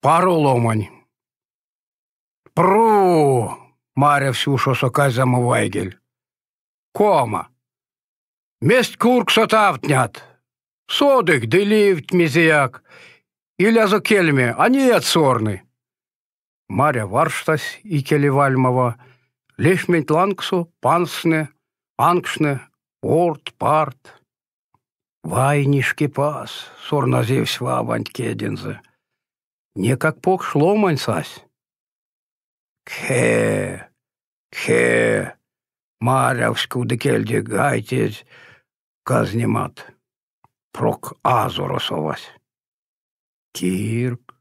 Пару ломань. Пру! Маряв всю шосока Мувайгель. Кома. Мест курк сотавтнят. Содых деливт мизияк. Иля за кельме, а не отсорны. Маря варштась и келевальмова. Лешмень ланксу, пансне, анкшне, орт, парт. Вайнишки пас, сурназив свабань кедензе. Не как пок шло мансась. кхе, ке, Марявску декелде гайтез казнимат. Прок азуросовась. Кирк,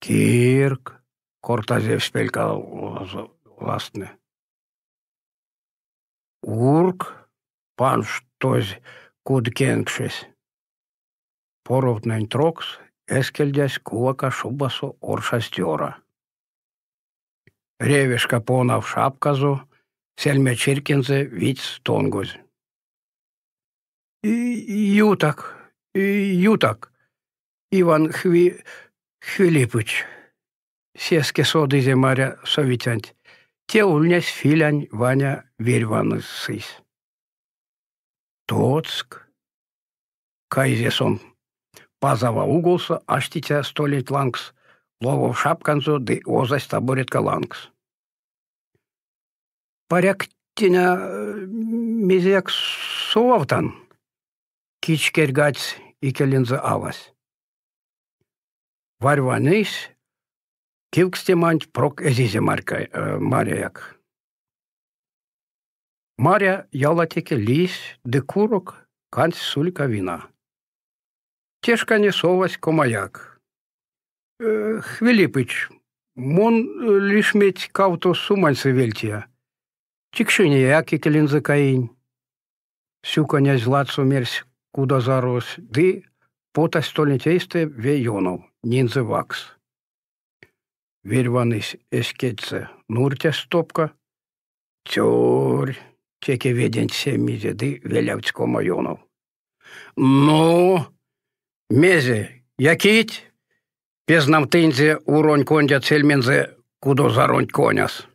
кирк, Кортазев спелькал ластны. Урк, пан штось кудкенкшись. поровнень трокс eskeldės кувака шубасу оршастера. Ревешка понав шапказу, сельме чиркинзе виц тонгузь. Ютак, ютак, Иван Хви... Хвилипыч. Сеске соды земаря Советянь, Те ульнясь филянь Ваня верванысысь. Тоцк. Кайзесон. пазова угулса, аштиця столить ланкс, ловов шапканзо ды озась табурит каланкс. Паряктиня э, мезек сувавтан, кичкергаць икелинзы авась. Варванись, кивкстеманть прок эзизе марка, э, марияк. Маря ялатеке лис, декурок, канц сулька вина. Тежка несовась комаяк. Э, Хвилипыч, мон э, лишь медь кавто сумальцы вельтия. Тикшине яки келинзы Сю князь лацу мерсь куда зарос, ды пота ве вейонов, нинзы вакс. Вельваныс эскетце нуртя стопка, тюрь, теки ведень семь мизе, ды велявцко майонов. Но... Ну, Мезе, якіть, пізнамтинзі уронь кондя цельмінзе, кудо заронь коняс.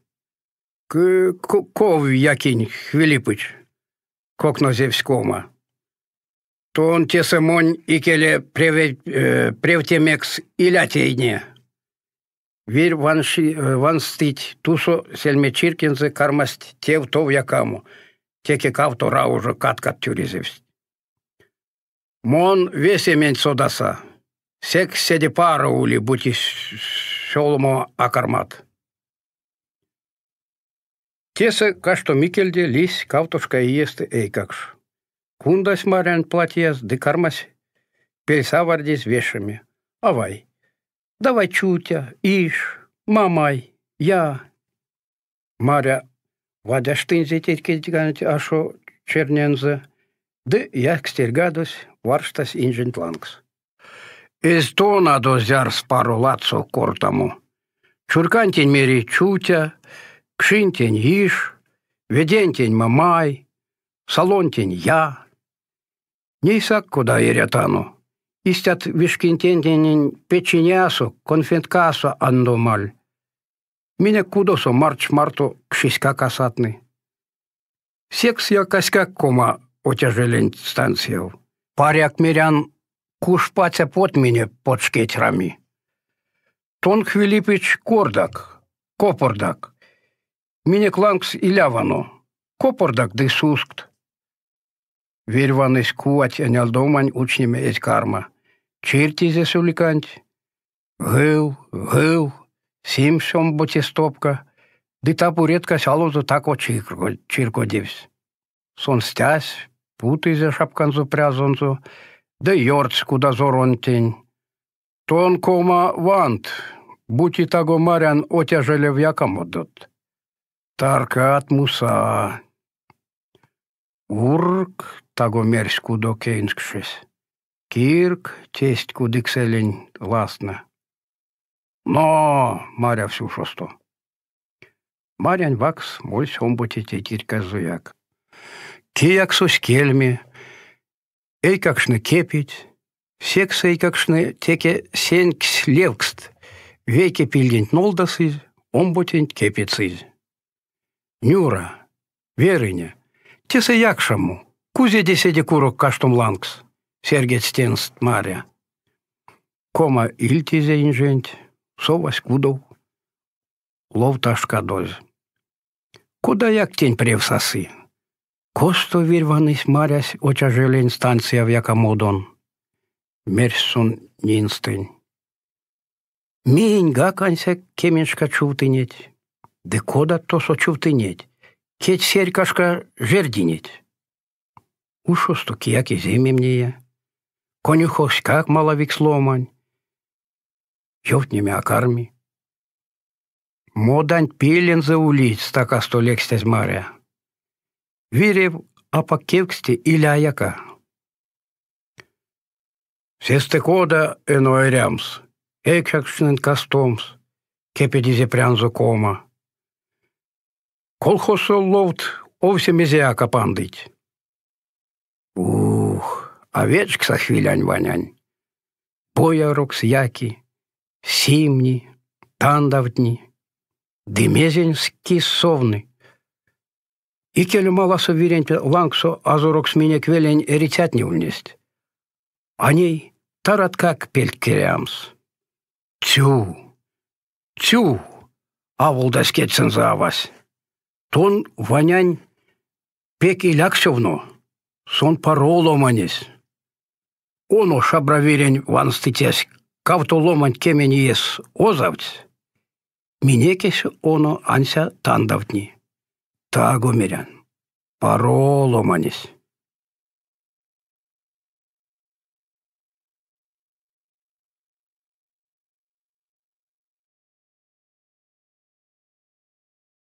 К ков якінь, Хвилипыч, кокно зевскома. То он те самонь икеле э, превтемекс илятейне. Вир э, ванстить тусо сельмечиркинзе кармасть тев тов якаму. Теке кавто раужо каткат тюризевсть. Мон весь весемен содаса. Сек седе пара ули бути шолмо акармат. Тесе кашто Микельде лись кавтушка и есть эйкакш. Кундась марян платьес, декармась, пересавардись вешами. Авай. Давай чутя, иш, мамай, я. Маря, вадяштынзе тетке ашо чернензе. de jachtstergados varstas ingent langs. Es tonados jars parolazzo cortamo. Чуркантень мери чутя, кшинтень иш, ведентень мамай, салонтень я. Нейсак куда ирятану. Истят вишкинтентень печенясо, конфеткасо андомаль. Мине кудосо марч марто кшиська касатны. Секс я каська кома Утяжелен станцияв. Паряк мирян под меня под шкетерами. Тонк Филиппич кордак, копордак. Мине и Лявано копордак ды сускт. Вельванысь а не анялдомань учнеме эть карма. Чертизе суликант. Гыл, гыл, симсом боте стопка. Ды табуретка сало за так очи чиркодивсь. Сон сонстясь, путыйзе шапканзу прязанзу, да йорцку дозоронтень. Тонкома вант, и таго марян отяжеле вякам одот. Таркат муса. Урк таго мерску до кейнскшись. Кирк тесть кудикселень ласна. Но, маря всю шосто. Марян вакс мой, моль сомбути тетирка зуяк. Tieksus kelmi, eikakšna kepit, seksa eikakšna teke senks levkst, veikia pildint noldasis, ombutint kepitsis. Niūra, vėrinė, tiesa jakšamu, kuzė dėsėdė kūro kaštum lanks, sergėt stenst marė. Koma iltizė inžent, sovas kudau, lov taška doz. Куда як тень превсасы? Kostuvirvanis marjas očaželi instancija viaka modon. Мерсун нинстынь. Мень гаканься кеменшка чувтынеть. Декода то со чувтынеть. Кеть серькашка жердинеть. Ушу стуки, як и зиме мне. Конюхось как маловик сломань. Ёвтнемя акарми. Модань пилен за улиц, така столек стезь маря. Вирев апокевксти иляяка. Сестекода эноэрямс, экшакшнен кастомс, кепедизе прянзу кома. Колхосо ловт овсемезеа капандыть. Ух, овечк сахвилянь ванянь. Боярок сяки, симни, тандавдни, дымезень скисовны. И келю Ikelių malą suvyrinti lankso azurok sminė kvelien ericetni ulnist. Anei taratkak peltkiriams. Тю, тю, авылдас за вас. Тон ванянь пек иляксевну, сон пароломанис. Оно шабраверень ванстытес, кавто ломан кемени ес озавц. Минекес оно анся тандавтни. Тагомерян. Пароломанис.